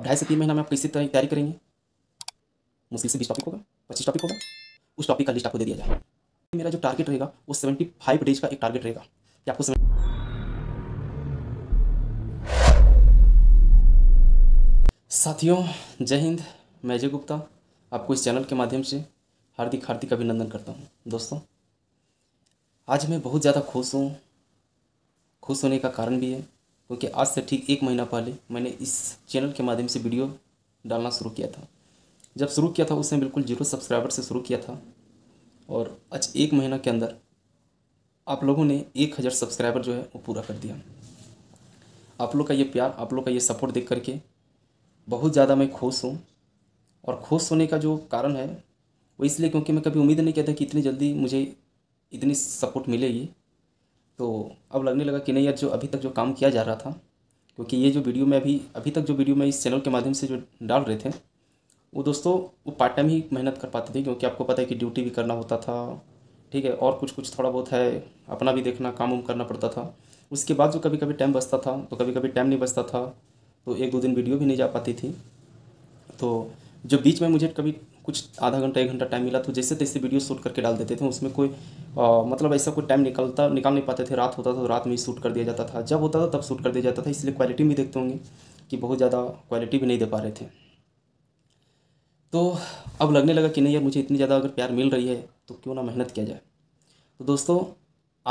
अब ढाई से तीन महीना में आप किसी तरह की तैयारी करेंगे मुश्किल से बीस टॉपिक होगा पच्चीस टॉपिक होगा उस टॉपिक का लिस्ट आपको दे दिया जाए मेरा जो टारगेट रहेगा वो सेवेंटी फाइव डेज का एक टारगेट रहेगा कि आपको साथियों जय हिंद मैं अजय गुप्ता आपको इस चैनल के माध्यम से हार्दिक हार्दिक अभिनंदन करता हूँ दोस्तों आज मैं बहुत ज़्यादा खुश हूँ खुश होने का कारण भी है क्योंकि आज से ठीक एक महीना पहले मैंने इस चैनल के माध्यम से वीडियो डालना शुरू किया था जब शुरू किया था उसने बिल्कुल जीरो सब्सक्राइबर से शुरू किया था और आज एक महीना के अंदर आप लोगों ने एक हज़ार सब्सक्राइबर जो है वो पूरा कर दिया आप लोग का ये प्यार आप लोग का ये सपोर्ट देख करके बहुत ज़्यादा मैं खुश हूँ और खुश होने का जो कारण है वो इसलिए क्योंकि मैं कभी उम्मीद नहीं किया था कि इतनी जल्दी मुझे इतनी सपोर्ट मिलेगी तो अब लगने लगा कि नहीं यार जो अभी तक जो काम किया जा रहा था क्योंकि ये जो वीडियो मैं अभी अभी तक जो वीडियो मैं इस चैनल के माध्यम से जो डाल रहे थे वो दोस्तों वो पार्ट टाइम ही मेहनत कर पाते थे क्योंकि आपको पता है कि ड्यूटी भी करना होता था ठीक है और कुछ कुछ थोड़ा बहुत है अपना भी देखना काम उम करना पड़ता था उसके बाद जो कभी कभी टाइम बचता था तो कभी कभी टाइम नहीं बचता था तो एक दो दिन वीडियो भी नहीं जा पाती थी तो जो बीच में मुझे कभी कुछ आधा घंटा एक घंटा टाइम मिला तो जैसे तैसे वीडियो शूट करके डाल देते थे उसमें कोई आ, मतलब ऐसा कोई टाइम निकलता निकाल नहीं पाते थे रात होता था तो रात में ही शूट कर दिया जाता था जब होता था तब शूट कर दिया जाता था इसलिए क्वालिटी भी देखते होंगे कि बहुत ज़्यादा क्वालिटी भी नहीं दे पा रहे थे तो अब लगने लगा कि नहीं यार मुझे इतनी ज़्यादा अगर प्यार मिल रही है तो क्यों ना मेहनत किया जाए तो दोस्तों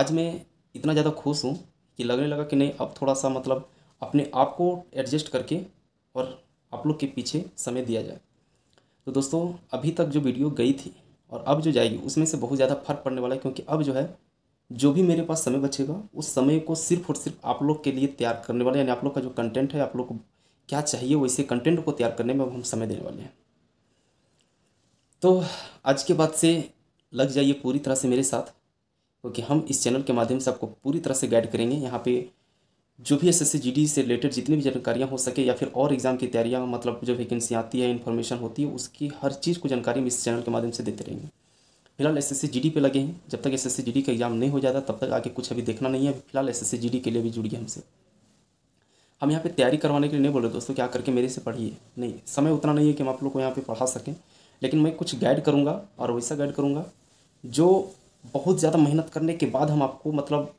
आज मैं इतना ज़्यादा खुश हूँ कि लगने लगा कि नहीं अब थोड़ा सा मतलब अपने आप को एडजस्ट करके और आप लोग के पीछे समय दिया जाए तो दोस्तों अभी तक जो वीडियो गई थी और अब जो जाएगी उसमें से बहुत ज़्यादा फर्क पड़ने वाला है क्योंकि अब जो है जो भी मेरे पास समय बचेगा उस समय को सिर्फ और सिर्फ आप लोग के लिए तैयार करने वाले यानी आप लोग का जो कंटेंट है आप लोग को क्या चाहिए वैसे कंटेंट को तैयार करने में अब हम समय देने वाले हैं तो आज के बाद से लग जाइए पूरी तरह से मेरे साथ क्योंकि हम इस चैनल के माध्यम से आपको पूरी तरह से गाइड करेंगे यहाँ पर जो भी एस एस से रिलेटेड जितनी भी जानकारियाँ हो सके या फिर और एग्ज़ाम की तैयारियाँ मतलब जो वैकेंसी आती है इन्फॉर्मेशन होती है उसकी हर चीज़ को जानकारी हम इस चैनल के माध्यम से देते रहेंगे फिलहाल एस एस पे लगे हैं जब तक एस एस का एग्ज़ाम नहीं हो जाता तब तक आगे कुछ अभी देखना नहीं है फिलहाल एस एस के लिए भी जुड़िए हमसे हम यहाँ पे तैयारी करवाने के लिए नहीं बोल रहे दोस्तों क्या करके मेरे से पढ़िए नहीं समय उतना नहीं है कि हम आप लोग को यहाँ पे पढ़ा सकें लेकिन मैं कुछ गाइड करूँगा और वैसा गाइड करूँगा जो बहुत ज़्यादा मेहनत करने के बाद हम आपको मतलब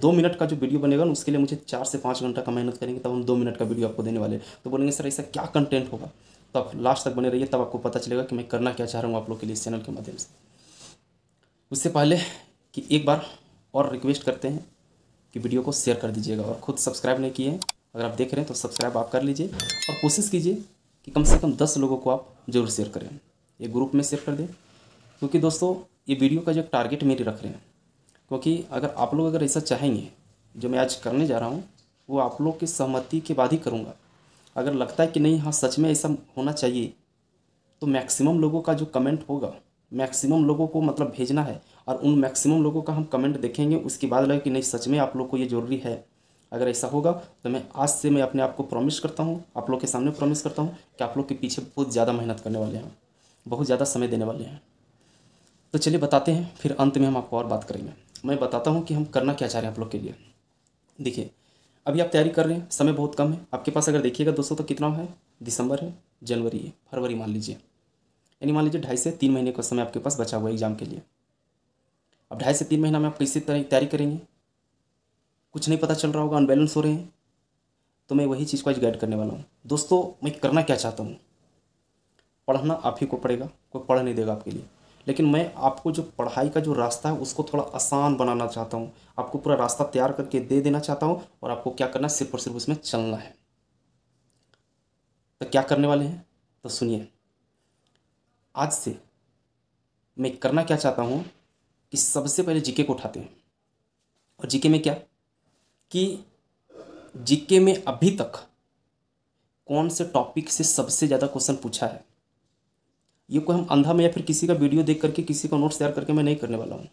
दो मिनट का जो वीडियो बनेगा ना उसके लिए मुझे चार से पाँच घंटा का मेहनत करेंगे तब हम दो मिनट का वीडियो आपको देने वाले तो बोलेंगे सर ऐसा क्या कंटेंट होगा तो आप लास्ट तक बने रहिए तब आपको पता चलेगा कि मैं करना क्या चाह रहा हूँ आप लोग के लिए इस चैनल के माध्यम से उससे पहले कि एक बार और रिक्वेस्ट करते हैं कि वीडियो को शेयर कर दीजिएगा और खुद सब्सक्राइब नहीं किए हैं अगर आप देख रहे हैं तो सब्सक्राइब आप कर लीजिए और कोशिश कीजिए कि कम से कम दस लोगों को आप जरूर शेयर करें एक ग्रुप में शेयर कर दें क्योंकि दोस्तों ये वीडियो का जो टारगेट मेरे रख रहे हैं क्योंकि अगर आप लोग अगर ऐसा चाहेंगे जो मैं आज करने जा रहा हूँ वो आप लोग की सहमति के बाद ही करूँगा अगर लगता है कि नहीं हाँ सच में ऐसा होना चाहिए तो मैक्सिमम लोगों का जो कमेंट होगा मैक्सिमम लोगों को मतलब भेजना है और उन मैक्सिमम लोगों का हम कमेंट देखेंगे उसके बाद लगे कि नहीं सच में आप लोग को ये ज़रूरी है अगर ऐसा होगा तो मैं आज से मैं अपने आप को प्रॉमिस करता हूँ आप लोग के सामने प्रॉमिस करता हूँ कि आप लोग के पीछे बहुत ज़्यादा मेहनत करने वाले हैं बहुत ज़्यादा समय देने वाले हैं तो चलिए बताते हैं फिर अंत में हम आपको और बात करेंगे मैं बताता हूँ कि हम करना क्या चाह रहे हैं आप लोग के लिए देखिए अभी आप तैयारी कर रहे हैं समय बहुत कम है आपके पास अगर देखिएगा दोस्तों तो कितना है दिसंबर है जनवरी है फरवरी मान लीजिए यानी मान लीजिए ढाई से तीन महीने का समय आपके पास बचा हुआ है एग्ज़ाम के लिए अब ढाई से तीन महीना में आप किसी तरह की तैयारी करेंगे कुछ नहीं पता चल रहा होगा अनबैलेंस हो रहे हैं तो मैं वही चीज़ को आज गाइड करने वाला हूँ दोस्तों मैं करना क्या चाहता हूँ पढ़ना आप ही को पड़ेगा कोई पढ़ नहीं देगा आपके लिए लेकिन मैं आपको जो पढ़ाई का जो रास्ता है उसको थोड़ा आसान बनाना चाहता हूँ आपको पूरा रास्ता तैयार करके दे देना चाहता हूँ और आपको क्या करना है सिर्फ और सिर्फ उसमें चलना है तो क्या करने वाले हैं तो सुनिए आज से मैं करना क्या चाहता हूँ कि सबसे पहले जीके को उठाते हैं और जीके में क्या कि जीके में अभी तक कौन से टॉपिक से सबसे ज़्यादा क्वेश्चन पूछा है ये कोई हम अंधा में या फिर किसी का वीडियो देख करके किसी का नोट्स तैयार करके मैं नहीं करने वाला हूँ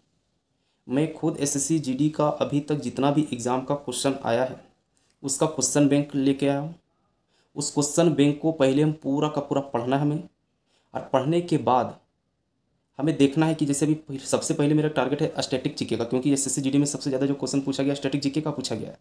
मैं खुद एस एस का अभी तक जितना भी एग्ज़ाम का क्वेश्चन आया है उसका क्वेश्चन बैंक लेके आया हूँ उस क्वेश्चन बैंक को पहले हम पूरा का पूरा पढ़ना है हमें और पढ़ने के बाद हमें देखना है कि जैसे अभी सबसे पहले मेरा टारगेट है स्टैटिक जीके का क्योंकि एस एस में सबसे ज़्यादा जो क्वेश्चन पूछा गया स्टैटिक जीके का पूछा गया है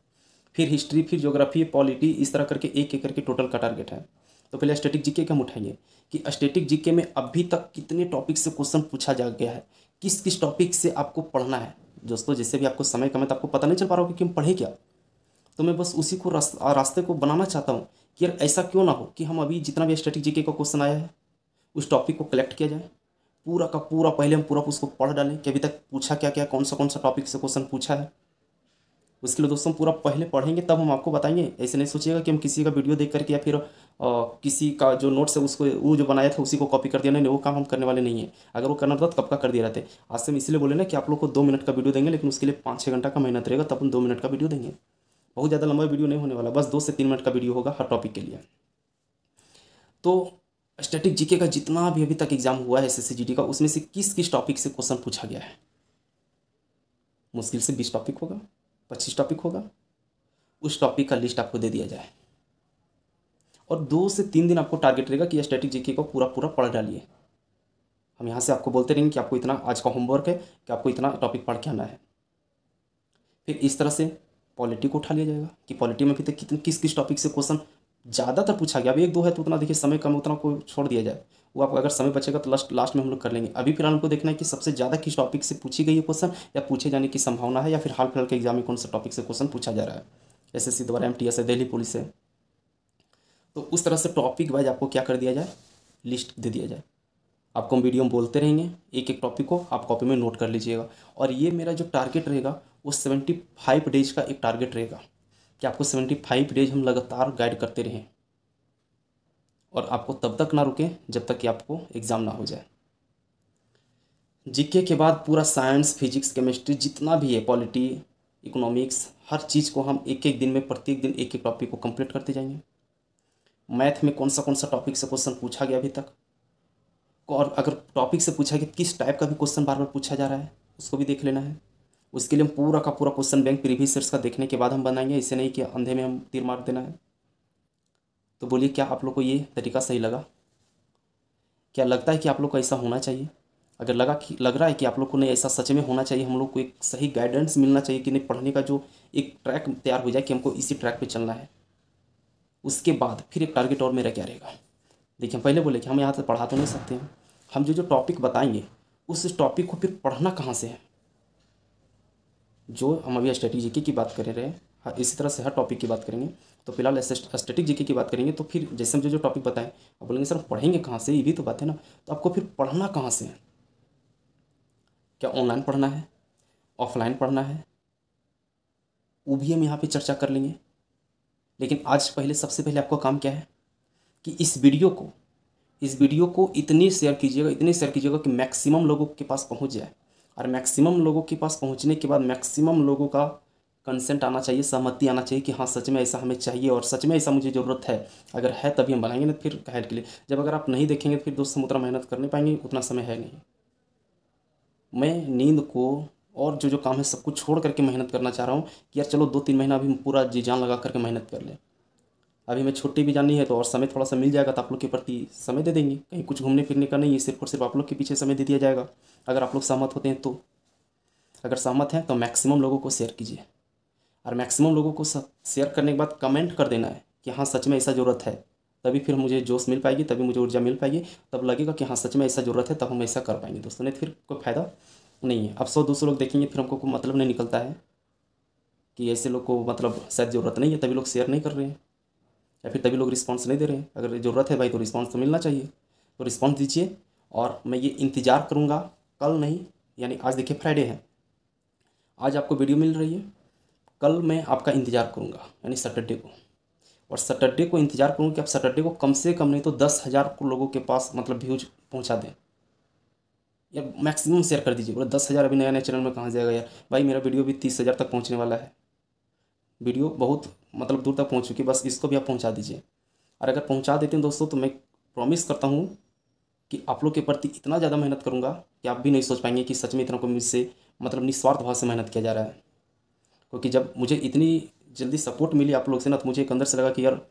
फिर हिस्ट्री फिर ज्योग्राफी पॉलिटी इस तरह करके एक एक करके टोटल का टारगेट है तो पहले स्टेटिक जीके के हम उठाएंगे कि स्टेटिक जीके में अभी तक कितने टॉपिक से क्वेश्चन पूछा जा गया है किस किस टॉपिक से आपको पढ़ना है दोस्तों जैसे भी आपको समय कम है तो आपको पता नहीं चल पा रहा होगा कि हम पढ़े क्या तो मैं बस उसी को रास्ते को बनाना चाहता हूँ कि यार ऐसा क्यों ना हो कि हम अभी जितना भी स्टेटिक जीके का क्वेश्चन आया है उस टॉपिक को कलेक्ट किया जाए पूरा का पूरा पहले हम पूरा उसको पढ़ डालें कि अभी तक पूछा क्या क्या कौन सा कौन सा टॉपिक से क्वेश्चन पूछा है उसके लिए दोस्तों पूरा पहले पढ़ेंगे तब हम आपको बताएंगे ऐसे नहीं सोचिएगा कि हम किसी का वीडियो देख करके या फिर आ, किसी का जो नोट्स है उसको वो जो बनाया था उसी को कॉपी कर दिया नहीं वो काम हम करने वाले नहीं है अगर वो करना था तब का कर दिया रहते आज से हम इसलिए बोले ना कि आप लोग को दो मिनट का वीडियो देंगे लेकिन उसके लिए पाँच छः घंटा का मेहनत रहेगा तब हम दो मिनट का वीडियो देंगे बहुत ज़्यादा लंबा वीडियो नहीं होने वाला बस दो से तीन मिनट का वीडियो होगा हर टॉपिक के लिए तो स्टैटिक जीके का जितना भी अभी तक एग्जाम हुआ है एस एस का उसमें से किस किस टॉपिक से क्वेश्चन पूछा गया है मुश्किल से बीस टॉपिक होगा पच्चीस टॉपिक होगा उस टॉपिक का लिस्ट आपको दे दिया जाए और दो से तीन दिन आपको टारगेट रहेगा कि स्टैटिक जीके को पूरा पूरा पढ़ डालिए हम यहाँ से आपको बोलते रहेंगे कि आपको इतना आज का होमवर्क है कि आपको इतना टॉपिक पढ़ के आना है फिर इस तरह से पॉलिटी को उठा लिया जाएगा कि पॉलिटी में भी कितने किस किस टॉपिक से क्वेश्चन ज़्यादातर पूछा गया अभी एक दो है तो उतना देखिए समय कम उतना को छोड़ दिया जाए वो आपको अगर समय बचेगा तो लास्ट लास्ट में हम लोग कर लेंगे अभी फिलहाल हमको देखना है कि सबसे ज़्यादा किस टॉपिक से पूछी गई है क्वेश्चन या पूछे जाने की संभावना है या फिर हाल फिलहाल के एग्जाम में कौन सा टॉपिक से क्वेश्चन पूछा जा रहा है एस एस द्वारा एम है दिल्ली पुलिस है तो उस तरह से टॉपिक वाइज आपको क्या कर दिया जाए लिस्ट दे दिया जाए आपको हम वीडियो में बोलते रहेंगे एक एक टॉपिक को आप कॉपी में नोट कर लीजिएगा और ये मेरा जो टारगेट रहेगा वो सेवेंटी फाइव डेज का एक टारगेट रहेगा कि आपको सेवेंटी फाइव डेज हम लगातार गाइड करते रहें और आपको तब तक ना रुकें जब तक कि आपको एग्ज़ाम ना हो जाए जीके के बाद पूरा साइंस फिजिक्स केमिस्ट्री जितना भी है पॉलिटी इकोनॉमिक्स हर चीज़ को हम एक एक दिन में प्रत्येक दिन एक एक टॉपिक को कंप्लीट करते जाएंगे मैथ में कौन सा कौन सा टॉपिक से क्वेश्चन पूछा गया अभी तक और अगर टॉपिक से पूछा कि किस टाइप का भी क्वेश्चन बार बार पूछा जा रहा है उसको भी देख लेना है उसके लिए हम पूरा का पूरा क्वेश्चन बैंक प्रीवियस ईयर्स का देखने के बाद हम बनाएंगे इसे नहीं कि अंधे में हम तीर मार देना है तो बोलिए क्या आप लोग को ये तरीका सही लगा क्या लगता है कि आप लोग को ऐसा होना चाहिए अगर लगा कि लग रहा है कि आप लोग को नहीं ऐसा सच में होना चाहिए हम लोग को एक सही गाइडेंस मिलना चाहिए कि नहीं पढ़ने का जो एक ट्रैक तैयार हो जाए कि हमको इसी ट्रैक पे चलना है उसके बाद फिर एक टारगेट और मेरा क्या रहेगा देखिए हम पहले बोले कि हम यहाँ से पढ़ा तो नहीं सकते हैं हम जो जो टॉपिक बताएंगे उस टॉपिक को फिर पढ़ना कहाँ से है जो हम अभी स्टैटिक जीके की बात कर रहे हैं हाँ, इसी तरह से हर टॉपिक की बात करेंगे तो फिलहाल स्टेटिक जीके की बात करेंगे तो फिर जैसे हम जो जो टॉपिक बताएं आप बोलेंगे सर पढ़ेंगे कहाँ से ये भी तो बात है ना तो आपको फिर पढ़ना कहाँ से है क्या ऑनलाइन पढ़ना है ऑफलाइन पढ़ना है वो भी हम यहाँ पे चर्चा कर लेंगे लेकिन आज पहले सबसे पहले आपका काम क्या है कि इस वीडियो को इस वीडियो को इतनी शेयर कीजिएगा इतनी शेयर कीजिएगा कि मैक्सिमम लोगों के पास पहुँच जाए और मैक्सिमम लोगों के पास पहुंचने के बाद मैक्सिमम लोगों का कंसेंट आना चाहिए सहमति आना चाहिए कि हाँ सच में ऐसा हमें चाहिए और सच में ऐसा मुझे ज़रूरत है अगर है तभी हम बनाएंगे ना तो फिर कहल के लिए जब अगर आप नहीं देखेंगे तो फिर दोस्त हम उतना मेहनत कर नहीं पाएंगे उतना समय है नहीं मैं नींद को और जो जो काम है सबको छोड़ करके मेहनत करना चाह रहा हूँ कि यार चलो दो तीन महीना अभी पूरा जी जान लगा करके मेहनत कर लें अभी हमें छुट्टी भी जानी है तो और समय थोड़ा सा मिल जाएगा तो आप लोग के प्रति समय दे देंगे कहीं कुछ घूमने फिरने का नहीं है सिर्फ और सिर्फ आप लोग के पीछे समय दे दिया जाएगा अगर आप लोग सहमत होते हैं तो अगर सहमत हैं तो मैक्सिमम लोगों को शेयर कीजिए और मैक्सिमम लोगों को शेयर करने के बाद कमेंट कर देना है कि हाँ सच में ऐसा ज़रूरत है तभी फिर मुझे जोश मिल पाएगी तभी मुझे ऊर्जा मिल पाएगी तब लगेगा कि हाँ सच में ऐसा ज़रूरत है तब हम ऐसा कर पाएंगे दोस्तों नहीं तो फिर कोई फ़ायदा नहीं है अब सौ दो सौ लोग देखेंगे फिर हमको कोई मतलब नहीं निकलता है कि ऐसे लोग को मतलब शायद ज़रूरत नहीं है तभी लोग शेयर नहीं कर रहे हैं या फिर तभी लोग रिस्पॉन्स नहीं दे रहे हैं अगर ज़रूरत है भाई तो रिस्पॉन्स तो मिलना चाहिए तो रिस्पॉन्स दीजिए और मैं ये इंतज़ार करूँगा कल नहीं यानी आज देखिए फ्राइडे है आज आपको वीडियो मिल रही है कल मैं आपका इंतज़ार करूँगा यानी सैटरडे को और सैटरडे को इंतज़ार करूँगा कि आप सैटरडे को कम से कम नहीं तो दस हज़ार लोगों के पास मतलब व्यूज पहुँचा दें या मैक्सिमम शेयर कर दीजिए बोला दस हज़ार अभी नया नया चैनल में कहाँ जाएगा यार भाई मेरा वीडियो भी तीस हज़ार तक पहुँचने वाला है वीडियो बहुत मतलब दूर तक पहुँच चुकी बस इसको भी आप पहुँचा दीजिए और अगर पहुँचा देते हैं दोस्तों तो मैं प्रॉमिस करता हूँ कि आप लोग के प्रति इतना ज़्यादा मेहनत करूँगा कि आप भी नहीं सोच पाएंगे कि सच में इतना को मुझसे मतलब निस्वार्थ भाव से मेहनत किया जा रहा है क्योंकि जब मुझे इतनी जल्दी सपोर्ट मिली आप लोग से ना तो मुझे एक अंदर से लगा कि यार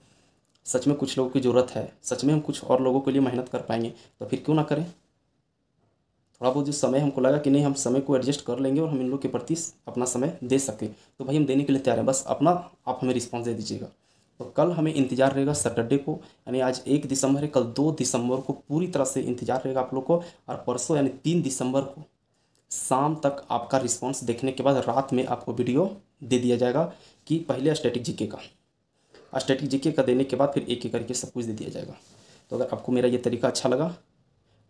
सच में कुछ लोगों की ज़रूरत है सच में हम कुछ और लोगों के लिए मेहनत कर पाएंगे तो फिर क्यों ना करें थोड़ा बहुत जो समय हमको लगा कि नहीं हम समय को एडजस्ट कर लेंगे और हम इन लोग के प्रति अपना समय दे सकें तो भाई हम देने के लिए तैयार हैं बस अपना आप हमें रिस्पॉन्स दे दीजिएगा तो कल हमें इंतजार रहेगा सैटरडे को यानी आज एक दिसंबर है कल दो दिसंबर को पूरी तरह से इंतजार रहेगा आप लोग को और परसों यानी तीन दिसंबर को शाम तक आपका रिस्पॉन्स देखने के बाद रात में आपको वीडियो दे दिया जाएगा कि पहले स्टेटिक जीके का स्टेटिक जीके का देने के बाद फिर एक एक करके सब कुछ दे दिया जाएगा तो अगर आपको मेरा ये तरीका अच्छा लगा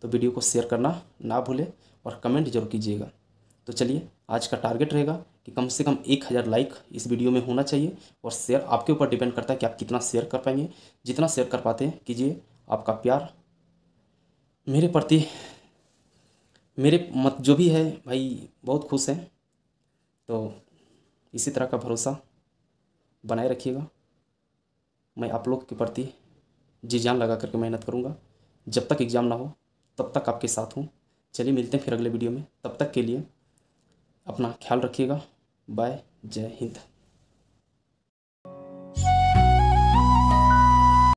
तो वीडियो को शेयर करना ना भूलें और कमेंट जरूर कीजिएगा तो चलिए आज का टारगेट रहेगा कि कम से कम एक हज़ार लाइक इस वीडियो में होना चाहिए और शेयर आपके ऊपर डिपेंड करता है कि आप कितना शेयर कर पाएंगे जितना शेयर कर पाते हैं कीजिए आपका प्यार मेरे प्रति मेरे मत जो भी है भाई बहुत खुश हैं तो इसी तरह का भरोसा बनाए रखिएगा मैं आप लोग के प्रति जी जान लगा करके मेहनत करूँगा जब तक एग्ज़ाम ना हो तब तक आपके साथ हूँ चलिए मिलते हैं फिर अगले वीडियो में तब तक के लिए अपना ख्याल रखिएगा बाय जय हिंद